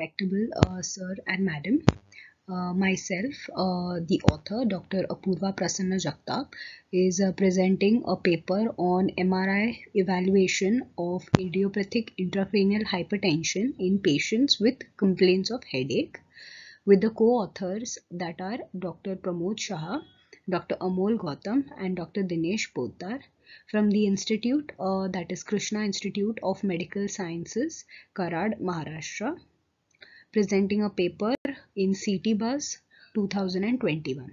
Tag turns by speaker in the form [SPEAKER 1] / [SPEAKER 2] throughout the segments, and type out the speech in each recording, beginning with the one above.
[SPEAKER 1] respectable uh, sir and madam. Uh, myself, uh, the author, Dr. Apurva Prasanna Jagtap, is uh, presenting a paper on MRI evaluation of idiopathic intracranial hypertension in patients with complaints of headache with the co-authors that are Dr. Pramod Shah, Dr. Amol Gautam and Dr. Dinesh Poddar from the institute uh, that is Krishna Institute of Medical Sciences, Karad, Maharashtra presenting a paper in CT Buzz 2021.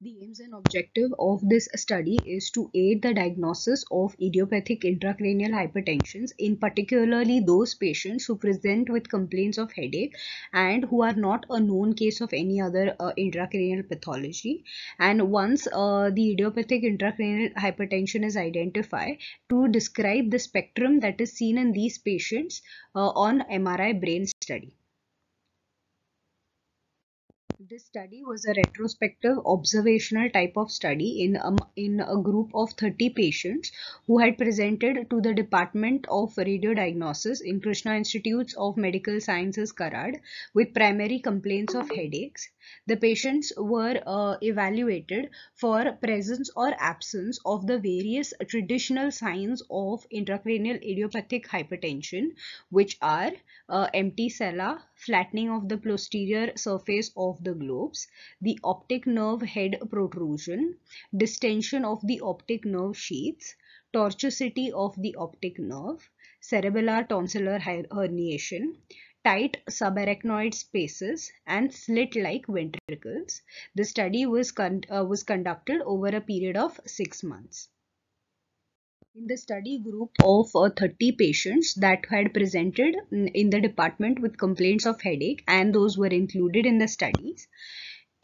[SPEAKER 1] The aims and objective of this study is to aid the diagnosis of idiopathic intracranial hypertension in particularly those patients who present with complaints of headache and who are not a known case of any other uh, intracranial pathology and once uh, the idiopathic intracranial hypertension is identified to describe the spectrum that is seen in these patients uh, on MRI brain study. This study was a retrospective observational type of study in a, um, in a group of 30 patients who had presented to the Department of Radiodiagnosis in Krishna Institutes of Medical Sciences Karad with primary complaints of headaches. The patients were uh, evaluated for presence or absence of the various traditional signs of intracranial idiopathic hypertension which are uh, empty cella, flattening of the posterior surface of the globes, the optic nerve head protrusion, distension of the optic nerve sheaths, tortuosity of the optic nerve, cerebellar tonsillar herniation, tight subarachnoid spaces and slit-like ventricles. The study was, con uh, was conducted over a period of six months in the study group of uh, 30 patients that had presented mm, in the department with complaints of headache and those were included in the studies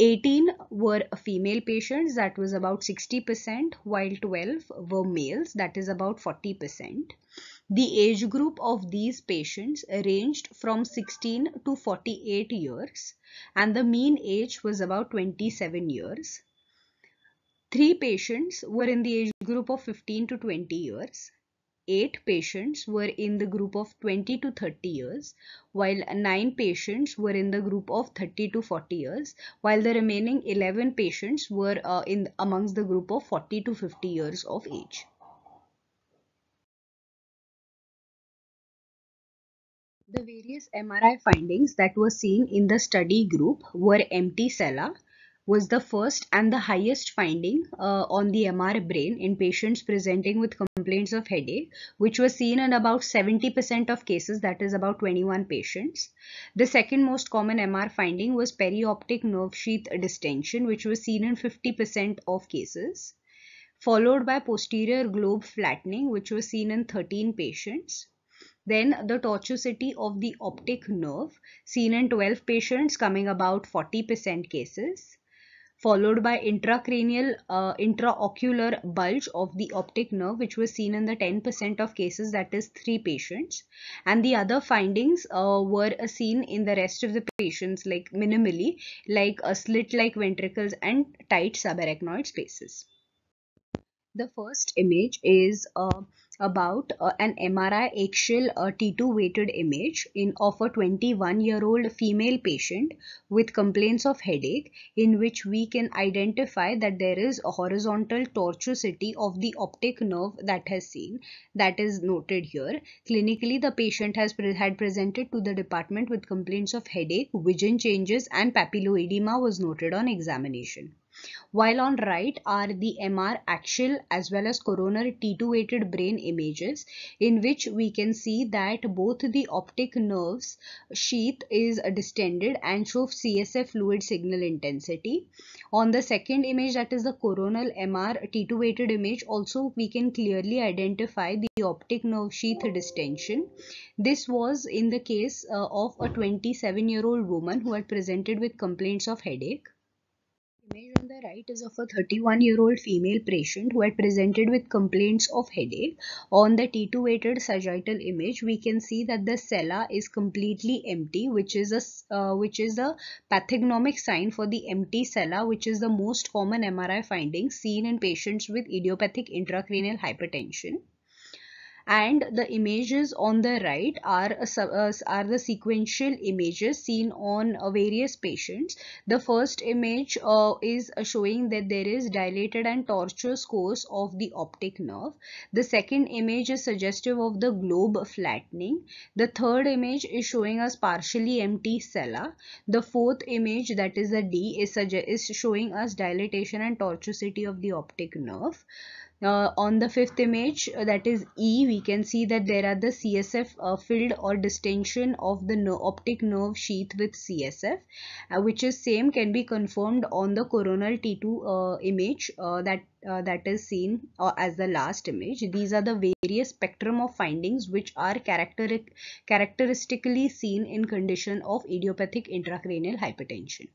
[SPEAKER 1] 18 were female patients that was about 60% while 12 were males that is about 40% the age group of these patients ranged from 16 to 48 years and the mean age was about 27 years Three patients were in the age group of 15 to 20 years. Eight patients were in the group of 20 to 30 years, while nine patients were in the group of 30 to 40 years, while the remaining 11 patients were uh, in amongst the group of 40 to 50 years of age. The various MRI findings that were seen in the study group were empty sella, was the first and the highest finding uh, on the MR brain in patients presenting with complaints of headache, which was seen in about 70% of cases, that is about 21 patients. The second most common MR finding was perioptic nerve sheath distension, which was seen in 50% of cases, followed by posterior globe flattening, which was seen in 13 patients. Then the tortuosity of the optic nerve seen in 12 patients coming about 40% cases followed by intracranial uh, intraocular bulge of the optic nerve which was seen in the 10% of cases that is 3 patients and the other findings uh, were uh, seen in the rest of the patients like minimally like a slit like ventricles and tight subarachnoid spaces. The first image is uh, about uh, an MRI axial uh, T2 weighted image in of a 21 year old female patient with complaints of headache in which we can identify that there is a horizontal tortuosity of the optic nerve that has seen that is noted here. Clinically the patient has pre had presented to the department with complaints of headache, vision changes and papilloedema was noted on examination. While on right are the MR axial as well as coronal T2 weighted brain images in which we can see that both the optic nerves sheath is distended and show CSF fluid signal intensity. On the second image that is the coronal MR T2 weighted image also we can clearly identify the optic nerve sheath distension. This was in the case uh, of a 27 year old woman who had presented with complaints of headache image on the right is of a 31 year old female patient who had presented with complaints of headache. On the T2-weighted sagittal image, we can see that the cella is completely empty, which is a uh, which is a pathognomic sign for the empty cella, which is the most common MRI finding seen in patients with idiopathic intracranial hypertension and the images on the right are, uh, uh, are the sequential images seen on uh, various patients. The first image uh, is showing that there is dilated and tortuous course of the optic nerve. The second image is suggestive of the globe flattening. The third image is showing us partially empty cella. The fourth image that is the D is, is showing us dilatation and tortuosity of the optic nerve. Uh, on the fifth image uh, that is E we can see that there are the CSF uh, filled or distension of the no optic nerve sheath with CSF uh, which is same can be confirmed on the coronal T2 uh, image uh, that that is seen as the last image. These are the various spectrum of findings which are characteristically seen in condition of idiopathic intracranial hypertension.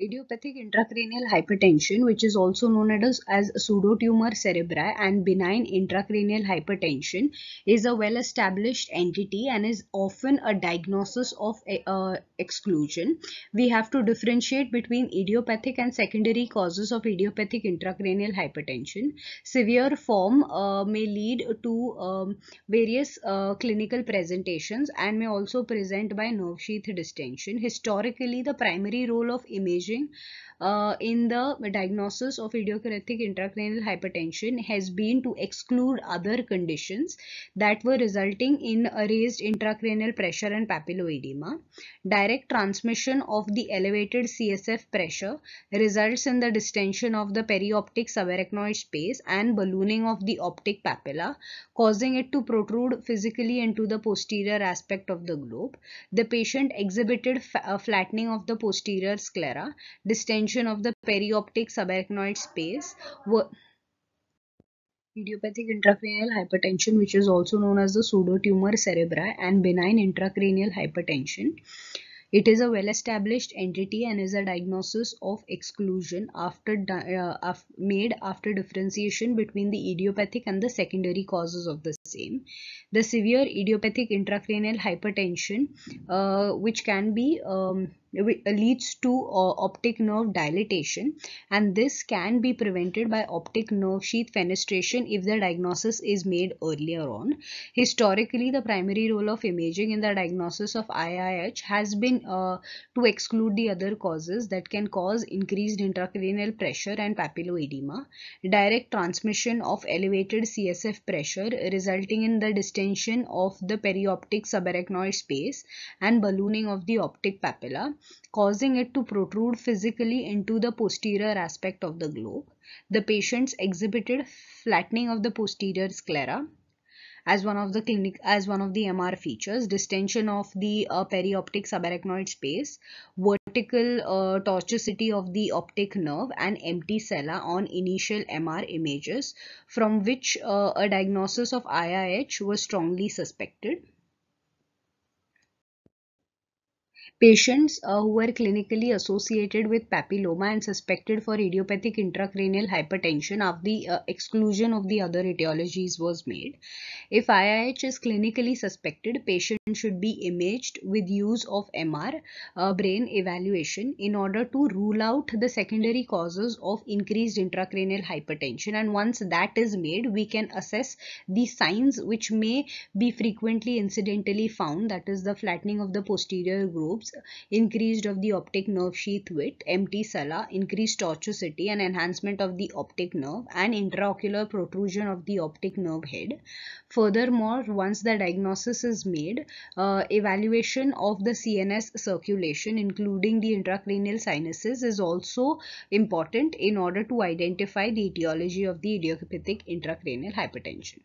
[SPEAKER 1] Idiopathic intracranial hypertension, which is also known as, as pseudotumor cerebri and benign intracranial hypertension, is a well-established entity and is often a diagnosis of a, eh, uh, exclusion. We have to differentiate between idiopathic and secondary causes of idiopathic intracranial hypertension. Severe form uh, may lead to um, various uh, clinical presentations and may also present by nerve sheath distension. Historically, the primary role of imaging imaging uh, in the diagnosis of idiopathic intracranial hypertension has been to exclude other conditions that were resulting in raised intracranial pressure and papilloedema. Direct transmission of the elevated CSF pressure results in the distension of the perioptic subarachnoid space and ballooning of the optic papilla, causing it to protrude physically into the posterior aspect of the globe. The patient exhibited uh, flattening of the posterior sclera distension of the perioptic subarachnoid space idiopathic intracranial hypertension which is also known as the pseudotumor cerebri and benign intracranial hypertension it is a well established entity and is a diagnosis of exclusion after uh, af made after differentiation between the idiopathic and the secondary causes of the same the severe idiopathic intracranial hypertension uh, which can be um, uh, leads to uh, optic nerve dilatation and this can be prevented by optic nerve sheath fenestration if the diagnosis is made earlier on. Historically, the primary role of imaging in the diagnosis of IIH has been uh, to exclude the other causes that can cause increased intracranial pressure and papilloedema, direct transmission of elevated CSF pressure resulting in the distension of the perioptic subarachnoid space and ballooning of the optic papilla causing it to protrude physically into the posterior aspect of the globe. The patients exhibited flattening of the posterior sclera as one of the clinic as one of the MR features, distension of the uh, perioptic subarachnoid space, vertical uh, tortuosity of the optic nerve and empty cella on initial MR images from which uh, a diagnosis of IIH was strongly suspected. Patients uh, who were clinically associated with papilloma and suspected for idiopathic intracranial hypertension after the uh, exclusion of the other etiologies was made. If IIH is clinically suspected, patient should be imaged with use of MR uh, brain evaluation in order to rule out the secondary causes of increased intracranial hypertension and once that is made, we can assess the signs which may be frequently incidentally found that is the flattening of the posterior groups increased of the optic nerve sheath width, empty sala, increased tortuosity and enhancement of the optic nerve and intraocular protrusion of the optic nerve head. Furthermore, once the diagnosis is made, uh, evaluation of the CNS circulation including the intracranial sinuses is also important in order to identify the etiology of the idiopathic intracranial hypertension.